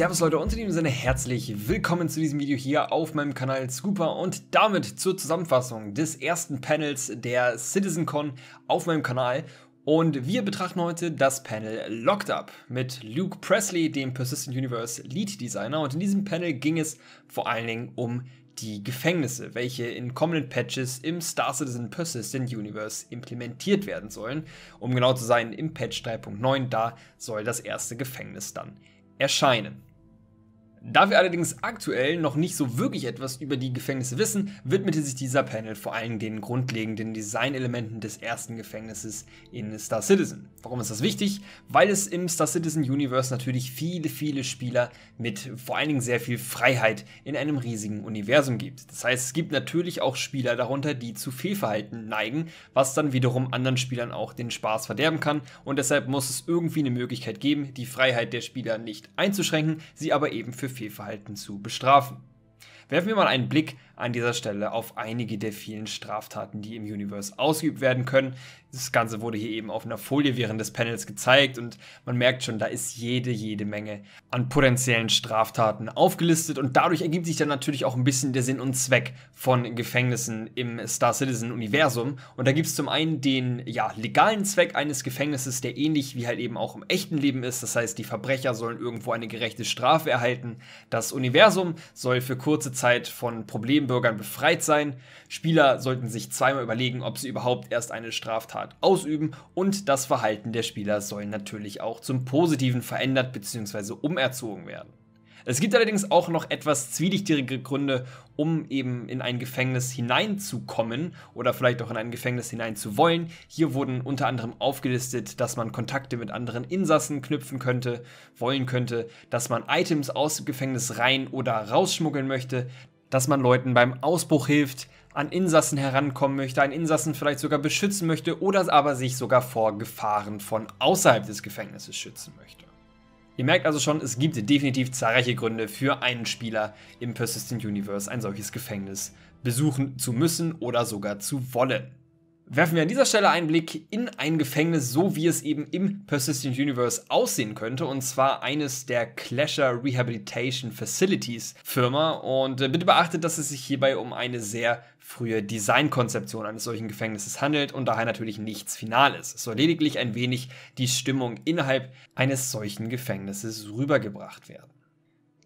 Servus Leute und in diesem Sinne herzlich willkommen zu diesem Video hier auf meinem Kanal Scooper und damit zur Zusammenfassung des ersten Panels der CitizenCon auf meinem Kanal. Und wir betrachten heute das Panel Locked Up mit Luke Presley, dem Persistent Universe Lead Designer. Und in diesem Panel ging es vor allen Dingen um die Gefängnisse, welche in kommenden Patches im Star Citizen Persistent Universe implementiert werden sollen. Um genau zu sein, im Patch 3.9, da soll das erste Gefängnis dann erscheinen. Da wir allerdings aktuell noch nicht so wirklich etwas über die Gefängnisse wissen, widmete sich dieser Panel vor allem den grundlegenden Designelementen des ersten Gefängnisses in Star Citizen. Warum ist das wichtig? Weil es im Star Citizen Universe natürlich viele, viele Spieler mit vor allen Dingen sehr viel Freiheit in einem riesigen Universum gibt. Das heißt, es gibt natürlich auch Spieler darunter, die zu Fehlverhalten neigen, was dann wiederum anderen Spielern auch den Spaß verderben kann und deshalb muss es irgendwie eine Möglichkeit geben, die Freiheit der Spieler nicht einzuschränken, sie aber eben für für Fehlverhalten zu bestrafen. Werfen wir mal einen Blick an dieser Stelle auf einige der vielen Straftaten, die im Universe ausgeübt werden können. Das Ganze wurde hier eben auf einer Folie während des Panels gezeigt und man merkt schon, da ist jede, jede Menge an potenziellen Straftaten aufgelistet und dadurch ergibt sich dann natürlich auch ein bisschen der Sinn und Zweck von Gefängnissen im Star Citizen Universum. Und da gibt es zum einen den ja, legalen Zweck eines Gefängnisses, der ähnlich wie halt eben auch im echten Leben ist. Das heißt, die Verbrecher sollen irgendwo eine gerechte Strafe erhalten. Das Universum soll für kurze Zeit von Problemen Bürgern befreit sein. Spieler sollten sich zweimal überlegen, ob sie überhaupt erst eine Straftat ausüben und das Verhalten der Spieler soll natürlich auch zum Positiven verändert bzw. umerzogen werden. Es gibt allerdings auch noch etwas zwielichtige Gründe, um eben in ein Gefängnis hineinzukommen oder vielleicht auch in ein Gefängnis hinein zu wollen. Hier wurden unter anderem aufgelistet, dass man Kontakte mit anderen Insassen knüpfen könnte, wollen könnte, dass man Items aus dem Gefängnis rein oder rausschmuggeln möchte, dass man Leuten beim Ausbruch hilft, an Insassen herankommen möchte, einen Insassen vielleicht sogar beschützen möchte oder aber sich sogar vor Gefahren von außerhalb des Gefängnisses schützen möchte. Ihr merkt also schon, es gibt definitiv zahlreiche Gründe für einen Spieler im Persistent Universe ein solches Gefängnis besuchen zu müssen oder sogar zu wollen werfen wir an dieser Stelle einen Blick in ein Gefängnis, so wie es eben im Persistent Universe aussehen könnte, und zwar eines der Clasher Rehabilitation Facilities Firma. Und äh, bitte beachtet, dass es sich hierbei um eine sehr frühe Designkonzeption eines solchen Gefängnisses handelt und daher natürlich nichts Finales. Es soll lediglich ein wenig die Stimmung innerhalb eines solchen Gefängnisses rübergebracht werden.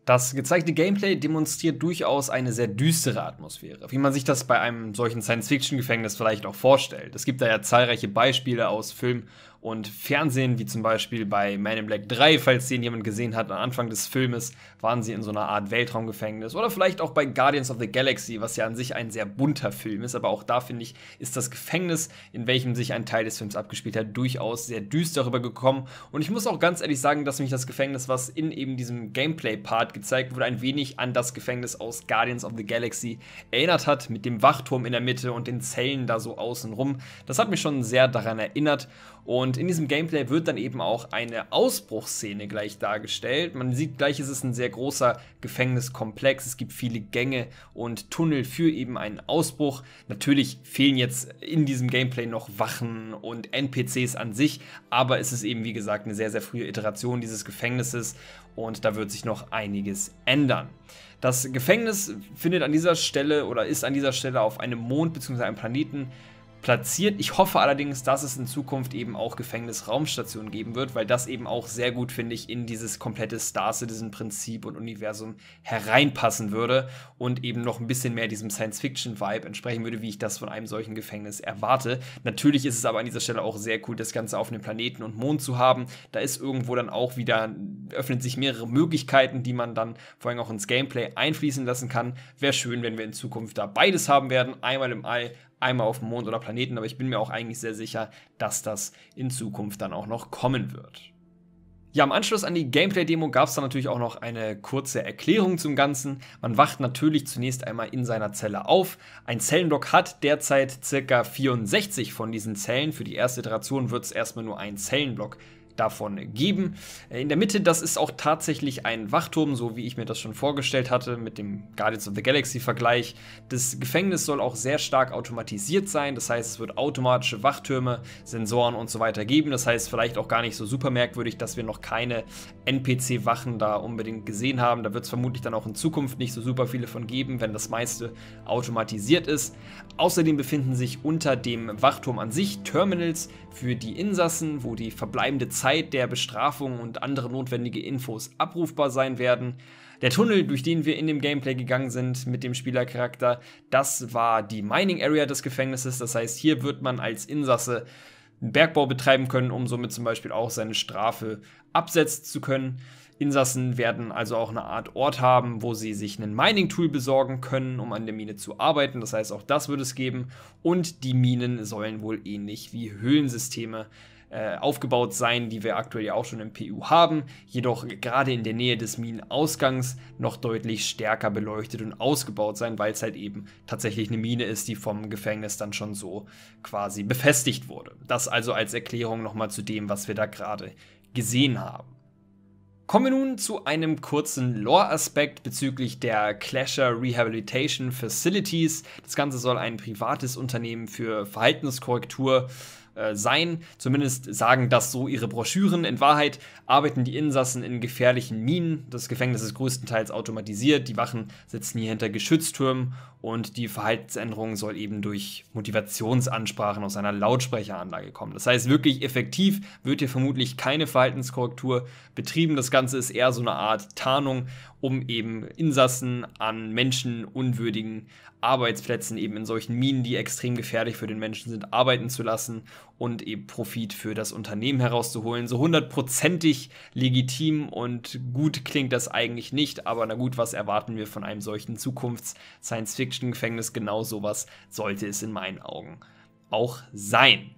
Das gezeigte Gameplay demonstriert durchaus eine sehr düstere Atmosphäre, wie man sich das bei einem solchen Science-Fiction-Gefängnis vielleicht auch vorstellt. Es gibt da ja zahlreiche Beispiele aus Film und Fernsehen, wie zum Beispiel bei Man in Black 3, falls den jemand gesehen hat, am Anfang des Filmes waren sie in so einer Art Weltraumgefängnis. Oder vielleicht auch bei Guardians of the Galaxy, was ja an sich ein sehr bunter Film ist. Aber auch da, finde ich, ist das Gefängnis, in welchem sich ein Teil des Films abgespielt hat, durchaus sehr düster rübergekommen. Und ich muss auch ganz ehrlich sagen, dass mich das Gefängnis, was in eben diesem Gameplay-Part gezeigt wurde, ein wenig an das Gefängnis aus Guardians of the Galaxy erinnert hat, mit dem Wachturm in der Mitte und den Zellen da so außenrum. Das hat mich schon sehr daran erinnert. Und in diesem Gameplay wird dann eben auch eine Ausbruchsszene gleich dargestellt. Man sieht gleich, es ist ein sehr großer Gefängniskomplex. Es gibt viele Gänge und Tunnel für eben einen Ausbruch. Natürlich fehlen jetzt in diesem Gameplay noch Wachen und NPCs an sich, aber es ist eben, wie gesagt, eine sehr, sehr frühe Iteration dieses Gefängnisses und da wird sich noch einiges ändern. Das Gefängnis findet an dieser Stelle oder ist an dieser Stelle auf einem Mond bzw. einem Planeten platziert. Ich hoffe allerdings, dass es in Zukunft eben auch Gefängnisraumstationen geben wird, weil das eben auch sehr gut, finde ich, in dieses komplette Star Citizen-Prinzip und Universum hereinpassen würde und eben noch ein bisschen mehr diesem Science-Fiction-Vibe entsprechen würde, wie ich das von einem solchen Gefängnis erwarte. Natürlich ist es aber an dieser Stelle auch sehr cool, das Ganze auf einem Planeten und Mond zu haben. Da ist irgendwo dann auch wieder, öffnen sich mehrere Möglichkeiten, die man dann vor allem auch ins Gameplay einfließen lassen kann. Wäre schön, wenn wir in Zukunft da beides haben werden. Einmal im All, einmal auf dem Mond oder Planeten Planeten, aber ich bin mir auch eigentlich sehr sicher, dass das in Zukunft dann auch noch kommen wird. Ja, im Anschluss an die Gameplay-Demo gab es dann natürlich auch noch eine kurze Erklärung zum Ganzen. Man wacht natürlich zunächst einmal in seiner Zelle auf. Ein Zellenblock hat derzeit ca. 64 von diesen Zellen. Für die erste Iteration wird es erstmal nur ein Zellenblock davon geben. Äh, in der Mitte, das ist auch tatsächlich ein Wachturm, so wie ich mir das schon vorgestellt hatte, mit dem Guardians of the Galaxy Vergleich. Das Gefängnis soll auch sehr stark automatisiert sein, das heißt, es wird automatische Wachtürme, Sensoren und so weiter geben. Das heißt, vielleicht auch gar nicht so super merkwürdig, dass wir noch keine NPC-Wachen da unbedingt gesehen haben. Da wird es vermutlich dann auch in Zukunft nicht so super viele von geben, wenn das meiste automatisiert ist. Außerdem befinden sich unter dem Wachturm an sich Terminals für die Insassen, wo die verbleibende Zeit Zeit der Bestrafung und andere notwendige Infos abrufbar sein werden. Der Tunnel, durch den wir in dem Gameplay gegangen sind mit dem Spielercharakter, das war die Mining Area des Gefängnisses. Das heißt, hier wird man als Insasse einen Bergbau betreiben können, um somit zum Beispiel auch seine Strafe absetzen zu können. Insassen werden also auch eine Art Ort haben, wo sie sich ein Mining-Tool besorgen können, um an der Mine zu arbeiten. Das heißt, auch das wird es geben. Und die Minen sollen wohl ähnlich wie Höhlensysteme äh, aufgebaut sein, die wir aktuell ja auch schon im PU haben, jedoch gerade in der Nähe des Minenausgangs noch deutlich stärker beleuchtet und ausgebaut sein, weil es halt eben tatsächlich eine Mine ist, die vom Gefängnis dann schon so quasi befestigt wurde. Das also als Erklärung nochmal zu dem, was wir da gerade gesehen haben. Kommen wir nun zu einem kurzen Lore-Aspekt bezüglich der Clasher Rehabilitation Facilities. Das Ganze soll ein privates Unternehmen für Verhaltenskorrektur äh, äh, sein. Zumindest sagen das so ihre Broschüren. In Wahrheit arbeiten die Insassen in gefährlichen Minen. Das Gefängnis ist größtenteils automatisiert. Die Wachen sitzen hier hinter Geschütztürmen und die Verhaltensänderung soll eben durch Motivationsansprachen aus einer Lautsprecheranlage kommen. Das heißt, wirklich effektiv wird hier vermutlich keine Verhaltenskorrektur betrieben. Das Ganze ist eher so eine Art Tarnung, um eben Insassen an menschenunwürdigen Arbeitsplätzen, eben in solchen Minen, die extrem gefährlich für den Menschen sind, arbeiten zu lassen und eben Profit für das Unternehmen herauszuholen. So hundertprozentig legitim und gut klingt das eigentlich nicht, aber na gut, was erwarten wir von einem solchen Zukunfts-Science-Fiction? Fiction-Gefängnis genau sowas sollte es in meinen Augen auch sein.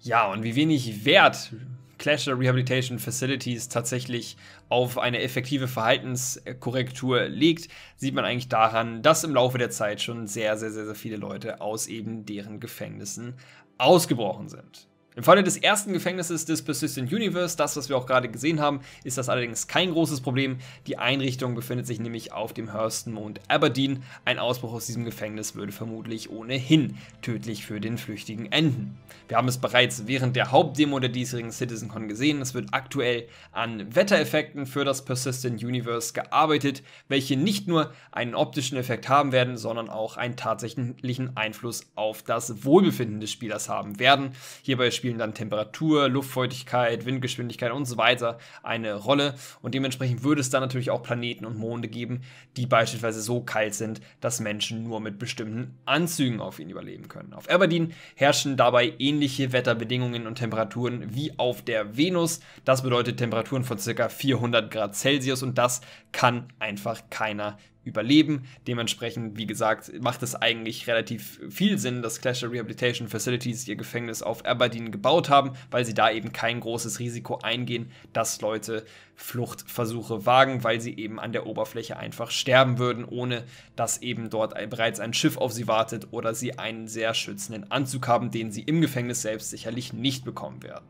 Ja, und wie wenig Wert Clash Rehabilitation Facilities tatsächlich auf eine effektive Verhaltenskorrektur legt, sieht man eigentlich daran, dass im Laufe der Zeit schon sehr, sehr, sehr, sehr viele Leute aus eben deren Gefängnissen ausgebrochen sind. Im Falle des ersten Gefängnisses des Persistent Universe, das was wir auch gerade gesehen haben, ist das allerdings kein großes Problem. Die Einrichtung befindet sich nämlich auf dem Hurston-Mond Aberdeen. Ein Ausbruch aus diesem Gefängnis würde vermutlich ohnehin tödlich für den Flüchtigen enden. Wir haben es bereits während der Hauptdemo der diesjährigen CitizenCon gesehen. Es wird aktuell an Wettereffekten für das Persistent Universe gearbeitet, welche nicht nur einen optischen Effekt haben werden, sondern auch einen tatsächlichen Einfluss auf das Wohlbefinden des Spielers haben werden. Hierbei spielt spielen dann Temperatur, Luftfeuchtigkeit, Windgeschwindigkeit und so weiter eine Rolle. Und dementsprechend würde es dann natürlich auch Planeten und Monde geben, die beispielsweise so kalt sind, dass Menschen nur mit bestimmten Anzügen auf ihnen überleben können. Auf Aberdeen herrschen dabei ähnliche Wetterbedingungen und Temperaturen wie auf der Venus. Das bedeutet Temperaturen von ca. 400 Grad Celsius und das kann einfach keiner überleben. Dementsprechend, wie gesagt, macht es eigentlich relativ viel Sinn, dass Clash Rehabilitation Facilities ihr Gefängnis auf Aberdeen gebaut haben, weil sie da eben kein großes Risiko eingehen, dass Leute Fluchtversuche wagen, weil sie eben an der Oberfläche einfach sterben würden, ohne dass eben dort bereits ein Schiff auf sie wartet oder sie einen sehr schützenden Anzug haben, den sie im Gefängnis selbst sicherlich nicht bekommen werden.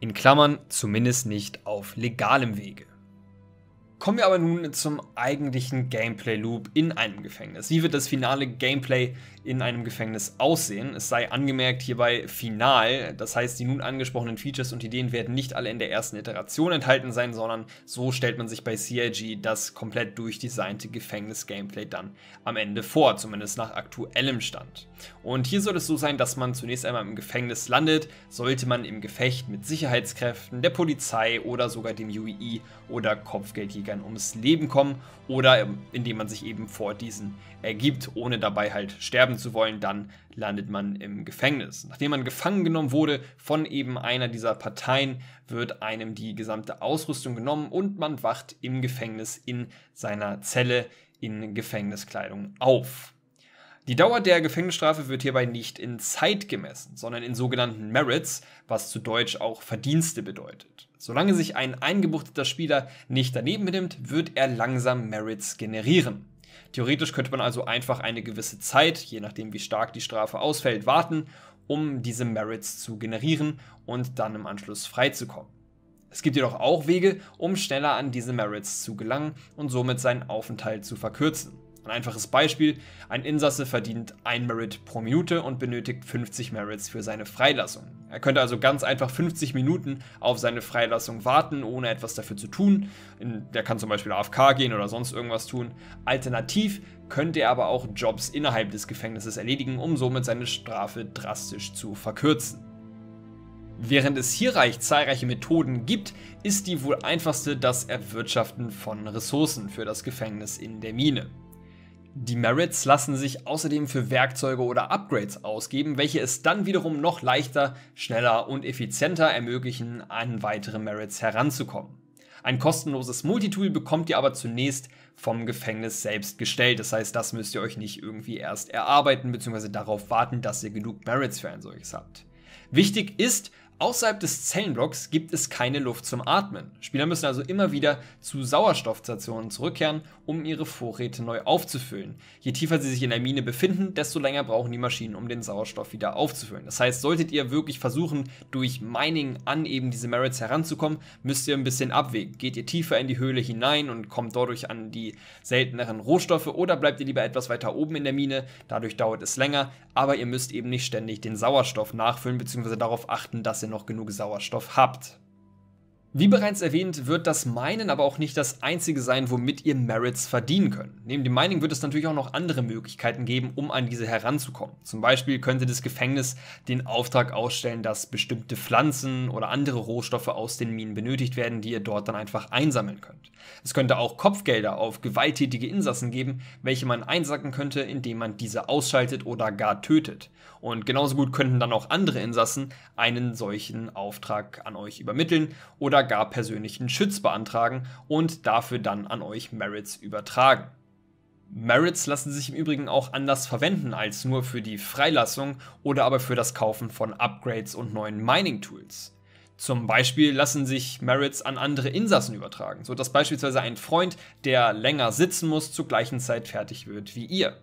In Klammern zumindest nicht auf legalem Wege. Kommen wir aber nun zum eigentlichen Gameplay-Loop in einem Gefängnis. Wie wird das finale Gameplay in einem Gefängnis aussehen? Es sei angemerkt hierbei final, das heißt die nun angesprochenen Features und Ideen werden nicht alle in der ersten Iteration enthalten sein, sondern so stellt man sich bei CIG das komplett durchdesignte Gefängnis-Gameplay dann am Ende vor, zumindest nach aktuellem Stand. Und hier soll es so sein, dass man zunächst einmal im Gefängnis landet, sollte man im Gefecht mit Sicherheitskräften, der Polizei oder sogar dem UI e e oder Kopfgeldjäger Kriegern ums Leben kommen oder ähm, indem man sich eben vor diesen ergibt, ohne dabei halt sterben zu wollen, dann landet man im Gefängnis. Nachdem man gefangen genommen wurde von eben einer dieser Parteien, wird einem die gesamte Ausrüstung genommen und man wacht im Gefängnis in seiner Zelle in Gefängniskleidung auf. Die Dauer der Gefängnisstrafe wird hierbei nicht in Zeit gemessen, sondern in sogenannten Merits, was zu Deutsch auch Verdienste bedeutet. Solange sich ein eingebuchteter Spieler nicht daneben benimmt, wird er langsam Merits generieren. Theoretisch könnte man also einfach eine gewisse Zeit, je nachdem wie stark die Strafe ausfällt, warten, um diese Merits zu generieren und dann im Anschluss freizukommen. Es gibt jedoch auch Wege, um schneller an diese Merits zu gelangen und somit seinen Aufenthalt zu verkürzen. Ein einfaches Beispiel, ein Insasse verdient 1 Merit pro Minute und benötigt 50 Merits für seine Freilassung. Er könnte also ganz einfach 50 Minuten auf seine Freilassung warten, ohne etwas dafür zu tun. Der kann zum Beispiel AFK gehen oder sonst irgendwas tun. Alternativ könnte er aber auch Jobs innerhalb des Gefängnisses erledigen, um somit seine Strafe drastisch zu verkürzen. Während es hierreich zahlreiche Methoden gibt, ist die wohl einfachste das Erwirtschaften von Ressourcen für das Gefängnis in der Mine. Die Merits lassen sich außerdem für Werkzeuge oder Upgrades ausgeben, welche es dann wiederum noch leichter, schneller und effizienter ermöglichen, an weitere Merits heranzukommen. Ein kostenloses Multitool bekommt ihr aber zunächst vom Gefängnis selbst gestellt. Das heißt, das müsst ihr euch nicht irgendwie erst erarbeiten bzw. darauf warten, dass ihr genug Merits für ein solches habt. Wichtig ist, Außerhalb des Zellenblocks gibt es keine Luft zum Atmen. Spieler müssen also immer wieder zu Sauerstoffstationen zurückkehren, um ihre Vorräte neu aufzufüllen. Je tiefer sie sich in der Mine befinden, desto länger brauchen die Maschinen, um den Sauerstoff wieder aufzufüllen. Das heißt, solltet ihr wirklich versuchen, durch Mining an eben diese Merits heranzukommen, müsst ihr ein bisschen abwägen. Geht ihr tiefer in die Höhle hinein und kommt dadurch an die selteneren Rohstoffe oder bleibt ihr lieber etwas weiter oben in der Mine? Dadurch dauert es länger, aber ihr müsst eben nicht ständig den Sauerstoff nachfüllen bzw. darauf achten, dass ihr noch genug Sauerstoff habt. Wie bereits erwähnt, wird das Minen aber auch nicht das einzige sein, womit ihr Merits verdienen könnt. Neben dem Mining wird es natürlich auch noch andere Möglichkeiten geben, um an diese heranzukommen. Zum Beispiel könnte das Gefängnis den Auftrag ausstellen, dass bestimmte Pflanzen oder andere Rohstoffe aus den Minen benötigt werden, die ihr dort dann einfach einsammeln könnt. Es könnte auch Kopfgelder auf gewalttätige Insassen geben, welche man einsacken könnte, indem man diese ausschaltet oder gar tötet. Und genauso gut könnten dann auch andere Insassen einen solchen Auftrag an euch übermitteln oder gar persönlichen Schütz beantragen und dafür dann an euch Merits übertragen. Merits lassen sich im Übrigen auch anders verwenden als nur für die Freilassung oder aber für das Kaufen von Upgrades und neuen Mining-Tools. Zum Beispiel lassen sich Merits an andere Insassen übertragen, sodass beispielsweise ein Freund, der länger sitzen muss, zur gleichen Zeit fertig wird wie ihr.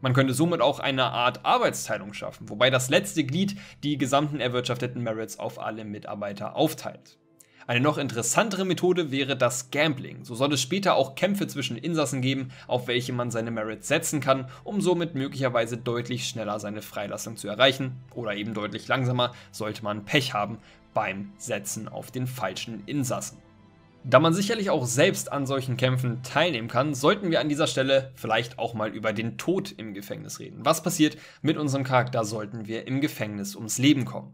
Man könnte somit auch eine Art Arbeitsteilung schaffen, wobei das letzte Glied die gesamten erwirtschafteten Merits auf alle Mitarbeiter aufteilt. Eine noch interessantere Methode wäre das Gambling. So soll es später auch Kämpfe zwischen Insassen geben, auf welche man seine Merits setzen kann, um somit möglicherweise deutlich schneller seine Freilassung zu erreichen oder eben deutlich langsamer, sollte man Pech haben beim Setzen auf den falschen Insassen. Da man sicherlich auch selbst an solchen Kämpfen teilnehmen kann, sollten wir an dieser Stelle vielleicht auch mal über den Tod im Gefängnis reden. Was passiert mit unserem Charakter, sollten wir im Gefängnis ums Leben kommen?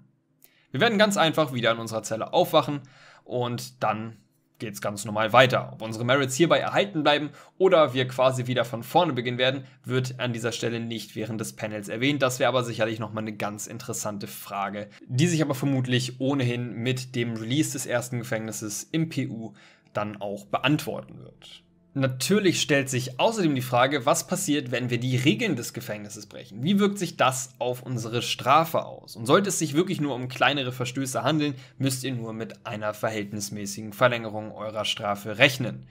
Wir werden ganz einfach wieder in unserer Zelle aufwachen und dann geht es ganz normal weiter. Ob unsere Merits hierbei erhalten bleiben oder wir quasi wieder von vorne beginnen werden, wird an dieser Stelle nicht während des Panels erwähnt. Das wäre aber sicherlich nochmal eine ganz interessante Frage, die sich aber vermutlich ohnehin mit dem Release des ersten Gefängnisses im PU dann auch beantworten wird. Natürlich stellt sich außerdem die Frage, was passiert, wenn wir die Regeln des Gefängnisses brechen? Wie wirkt sich das auf unsere Strafe aus? Und sollte es sich wirklich nur um kleinere Verstöße handeln, müsst ihr nur mit einer verhältnismäßigen Verlängerung eurer Strafe rechnen.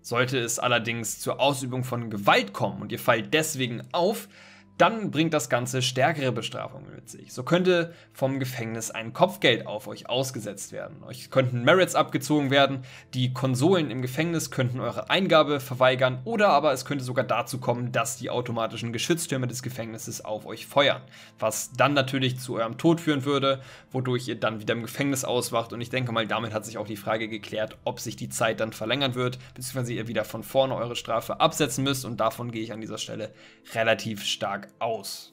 Sollte es allerdings zur Ausübung von Gewalt kommen und ihr fallt deswegen auf, dann bringt das Ganze stärkere Bestrafungen mit sich. So könnte vom Gefängnis ein Kopfgeld auf euch ausgesetzt werden. Euch könnten Merits abgezogen werden, die Konsolen im Gefängnis könnten eure Eingabe verweigern oder aber es könnte sogar dazu kommen, dass die automatischen Geschütztürme des Gefängnisses auf euch feuern, was dann natürlich zu eurem Tod führen würde, wodurch ihr dann wieder im Gefängnis auswacht und ich denke mal, damit hat sich auch die Frage geklärt, ob sich die Zeit dann verlängern wird, beziehungsweise ihr wieder von vorne eure Strafe absetzen müsst und davon gehe ich an dieser Stelle relativ stark aus.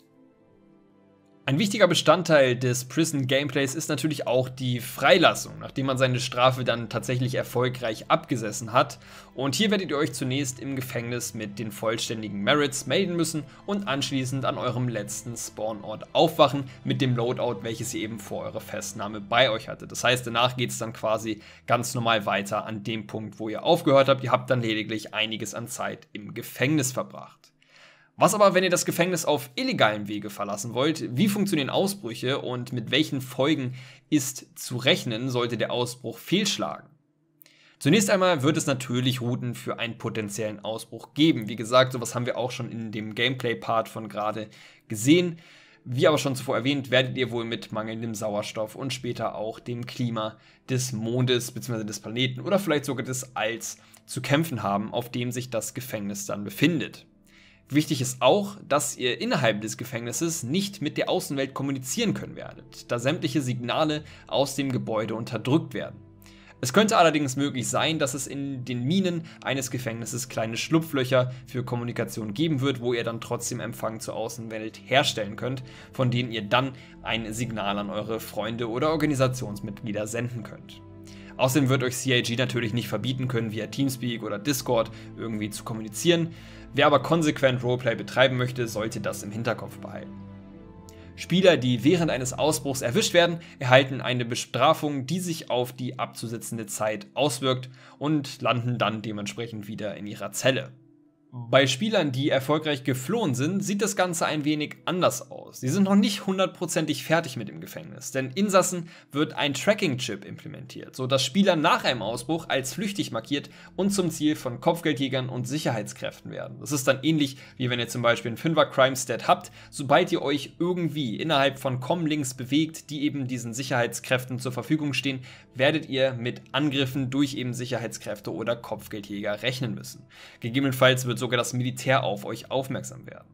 Ein wichtiger Bestandteil des Prison Gameplays ist natürlich auch die Freilassung, nachdem man seine Strafe dann tatsächlich erfolgreich abgesessen hat. Und hier werdet ihr euch zunächst im Gefängnis mit den vollständigen Merits melden müssen und anschließend an eurem letzten Spawnort aufwachen mit dem Loadout, welches ihr eben vor eurer Festnahme bei euch hattet. Das heißt, danach geht es dann quasi ganz normal weiter an dem Punkt, wo ihr aufgehört habt. Ihr habt dann lediglich einiges an Zeit im Gefängnis verbracht. Was aber, wenn ihr das Gefängnis auf illegalem Wege verlassen wollt? Wie funktionieren Ausbrüche und mit welchen Folgen ist zu rechnen, sollte der Ausbruch fehlschlagen? Zunächst einmal wird es natürlich Routen für einen potenziellen Ausbruch geben. Wie gesagt, sowas haben wir auch schon in dem Gameplay-Part von gerade gesehen. Wie aber schon zuvor erwähnt, werdet ihr wohl mit mangelndem Sauerstoff und später auch dem Klima des Mondes bzw. des Planeten oder vielleicht sogar des Alls zu kämpfen haben, auf dem sich das Gefängnis dann befindet. Wichtig ist auch, dass ihr innerhalb des Gefängnisses nicht mit der Außenwelt kommunizieren können werdet, da sämtliche Signale aus dem Gebäude unterdrückt werden. Es könnte allerdings möglich sein, dass es in den Minen eines Gefängnisses kleine Schlupflöcher für Kommunikation geben wird, wo ihr dann trotzdem Empfang zur Außenwelt herstellen könnt, von denen ihr dann ein Signal an eure Freunde oder Organisationsmitglieder senden könnt. Außerdem wird euch CIG natürlich nicht verbieten können, via Teamspeak oder Discord irgendwie zu kommunizieren. Wer aber konsequent Roleplay betreiben möchte, sollte das im Hinterkopf behalten. Spieler, die während eines Ausbruchs erwischt werden, erhalten eine Bestrafung, die sich auf die abzusitzende Zeit auswirkt und landen dann dementsprechend wieder in ihrer Zelle. Bei Spielern, die erfolgreich geflohen sind, sieht das Ganze ein wenig anders aus aus. Sie sind noch nicht hundertprozentig fertig mit dem Gefängnis, denn Insassen wird ein Tracking-Chip implementiert, sodass Spieler nach einem Ausbruch als flüchtig markiert und zum Ziel von Kopfgeldjägern und Sicherheitskräften werden. Das ist dann ähnlich wie wenn ihr zum Beispiel einen 5er Crime-Stat habt, sobald ihr euch irgendwie innerhalb von Comlinks bewegt, die eben diesen Sicherheitskräften zur Verfügung stehen, werdet ihr mit Angriffen durch eben Sicherheitskräfte oder Kopfgeldjäger rechnen müssen. Gegebenenfalls wird sogar das Militär auf euch aufmerksam werden.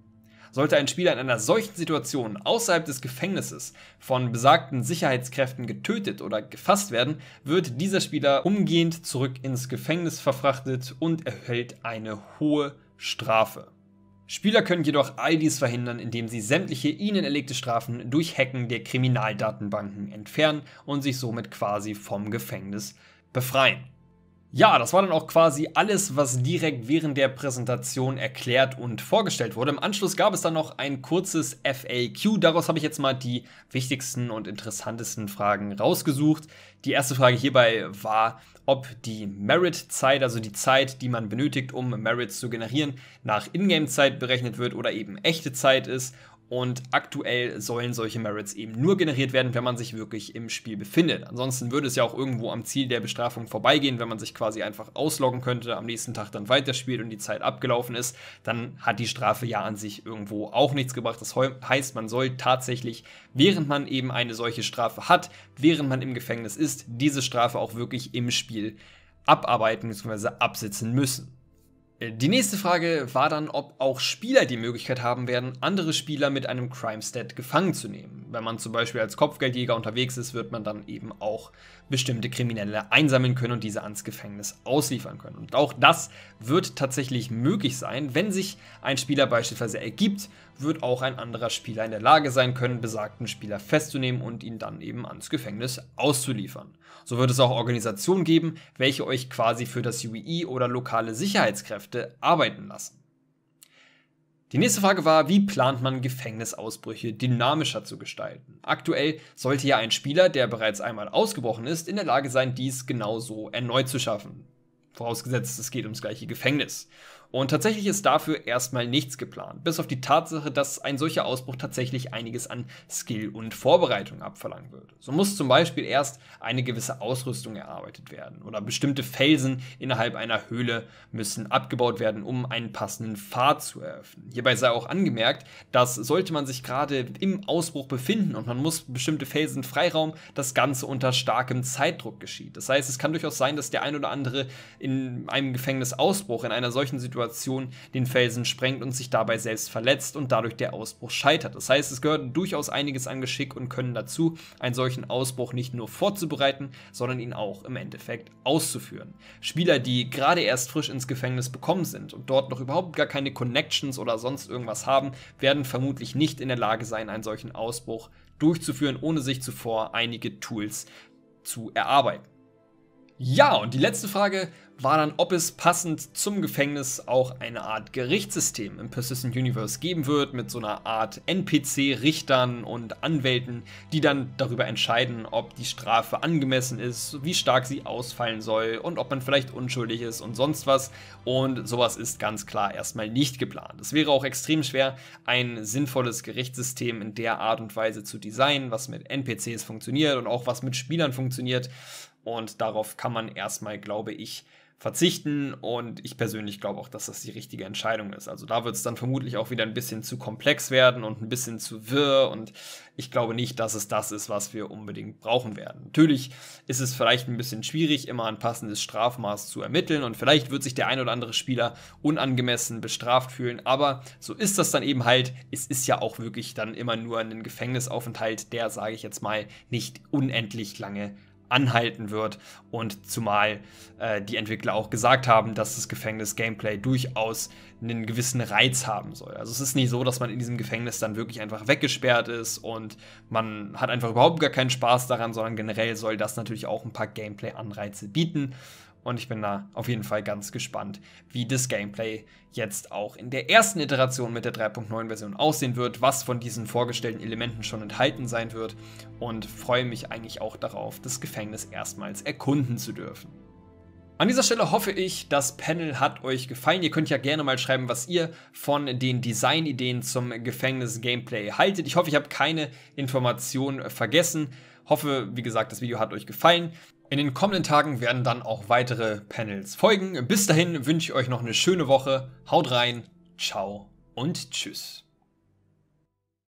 Sollte ein Spieler in einer solchen Situation außerhalb des Gefängnisses von besagten Sicherheitskräften getötet oder gefasst werden, wird dieser Spieler umgehend zurück ins Gefängnis verfrachtet und erhält eine hohe Strafe. Spieler können jedoch all dies verhindern, indem sie sämtliche ihnen erlegte Strafen durch Hacken der Kriminaldatenbanken entfernen und sich somit quasi vom Gefängnis befreien. Ja, das war dann auch quasi alles, was direkt während der Präsentation erklärt und vorgestellt wurde. Im Anschluss gab es dann noch ein kurzes FAQ. Daraus habe ich jetzt mal die wichtigsten und interessantesten Fragen rausgesucht. Die erste Frage hierbei war, ob die Merit-Zeit, also die Zeit, die man benötigt, um Merits zu generieren, nach Ingame-Zeit berechnet wird oder eben echte Zeit ist und aktuell sollen solche Merits eben nur generiert werden, wenn man sich wirklich im Spiel befindet. Ansonsten würde es ja auch irgendwo am Ziel der Bestrafung vorbeigehen, wenn man sich quasi einfach ausloggen könnte, am nächsten Tag dann weiterspielt und die Zeit abgelaufen ist. Dann hat die Strafe ja an sich irgendwo auch nichts gebracht. Das heißt, man soll tatsächlich, während man eben eine solche Strafe hat, während man im Gefängnis ist, diese Strafe auch wirklich im Spiel abarbeiten bzw. absitzen müssen. Die nächste Frage war dann, ob auch Spieler die Möglichkeit haben werden, andere Spieler mit einem Crime-Stat gefangen zu nehmen. Wenn man zum Beispiel als Kopfgeldjäger unterwegs ist, wird man dann eben auch bestimmte Kriminelle einsammeln können und diese ans Gefängnis ausliefern können. Und auch das wird tatsächlich möglich sein. Wenn sich ein Spieler beispielsweise ergibt, wird auch ein anderer Spieler in der Lage sein können, besagten Spieler festzunehmen und ihn dann eben ans Gefängnis auszuliefern. So wird es auch Organisationen geben, welche euch quasi für das UEI e oder lokale Sicherheitskräfte Kräfte arbeiten lassen. Die nächste Frage war, wie plant man Gefängnisausbrüche dynamischer zu gestalten? Aktuell sollte ja ein Spieler, der bereits einmal ausgebrochen ist, in der Lage sein, dies genauso erneut zu schaffen. Vorausgesetzt, es geht ums gleiche Gefängnis. Und tatsächlich ist dafür erstmal nichts geplant, bis auf die Tatsache, dass ein solcher Ausbruch tatsächlich einiges an Skill und Vorbereitung abverlangen würde. So muss zum Beispiel erst eine gewisse Ausrüstung erarbeitet werden oder bestimmte Felsen innerhalb einer Höhle müssen abgebaut werden, um einen passenden Pfad zu eröffnen. Hierbei sei auch angemerkt, dass sollte man sich gerade im Ausbruch befinden und man muss bestimmte Felsen Freiraum, das Ganze unter starkem Zeitdruck geschieht. Das heißt, es kann durchaus sein, dass der ein oder andere in einem Gefängnisausbruch in einer solchen Situation Situation den Felsen sprengt und sich dabei selbst verletzt und dadurch der Ausbruch scheitert. Das heißt, es gehört durchaus einiges an Geschick und Können dazu, einen solchen Ausbruch nicht nur vorzubereiten, sondern ihn auch im Endeffekt auszuführen. Spieler, die gerade erst frisch ins Gefängnis bekommen sind und dort noch überhaupt gar keine Connections oder sonst irgendwas haben, werden vermutlich nicht in der Lage sein, einen solchen Ausbruch durchzuführen, ohne sich zuvor einige Tools zu erarbeiten. Ja, und die letzte Frage war dann, ob es passend zum Gefängnis auch eine Art Gerichtssystem im Persistent Universe geben wird, mit so einer Art NPC-Richtern und Anwälten, die dann darüber entscheiden, ob die Strafe angemessen ist, wie stark sie ausfallen soll und ob man vielleicht unschuldig ist und sonst was. Und sowas ist ganz klar erstmal nicht geplant. Es wäre auch extrem schwer, ein sinnvolles Gerichtssystem in der Art und Weise zu designen, was mit NPCs funktioniert und auch was mit Spielern funktioniert. Und darauf kann man erstmal, glaube ich, verzichten. Und ich persönlich glaube auch, dass das die richtige Entscheidung ist. Also da wird es dann vermutlich auch wieder ein bisschen zu komplex werden und ein bisschen zu wirr. Und ich glaube nicht, dass es das ist, was wir unbedingt brauchen werden. Natürlich ist es vielleicht ein bisschen schwierig, immer ein passendes Strafmaß zu ermitteln. Und vielleicht wird sich der ein oder andere Spieler unangemessen bestraft fühlen. Aber so ist das dann eben halt. Es ist ja auch wirklich dann immer nur ein Gefängnisaufenthalt, der, sage ich jetzt mal, nicht unendlich lange anhalten wird. Und zumal äh, die Entwickler auch gesagt haben, dass das Gefängnis-Gameplay durchaus einen gewissen Reiz haben soll. Also es ist nicht so, dass man in diesem Gefängnis dann wirklich einfach weggesperrt ist und man hat einfach überhaupt gar keinen Spaß daran, sondern generell soll das natürlich auch ein paar Gameplay-Anreize bieten. Und ich bin da auf jeden Fall ganz gespannt, wie das Gameplay jetzt auch in der ersten Iteration mit der 3.9 Version aussehen wird, was von diesen vorgestellten Elementen schon enthalten sein wird und freue mich eigentlich auch darauf, das Gefängnis erstmals erkunden zu dürfen. An dieser Stelle hoffe ich, das Panel hat euch gefallen. Ihr könnt ja gerne mal schreiben, was ihr von den Designideen zum Gefängnis-Gameplay haltet. Ich hoffe, ich habe keine Informationen vergessen. Hoffe, wie gesagt, das Video hat euch gefallen. In den kommenden Tagen werden dann auch weitere Panels folgen. Bis dahin wünsche ich euch noch eine schöne Woche. Haut rein, ciao und tschüss.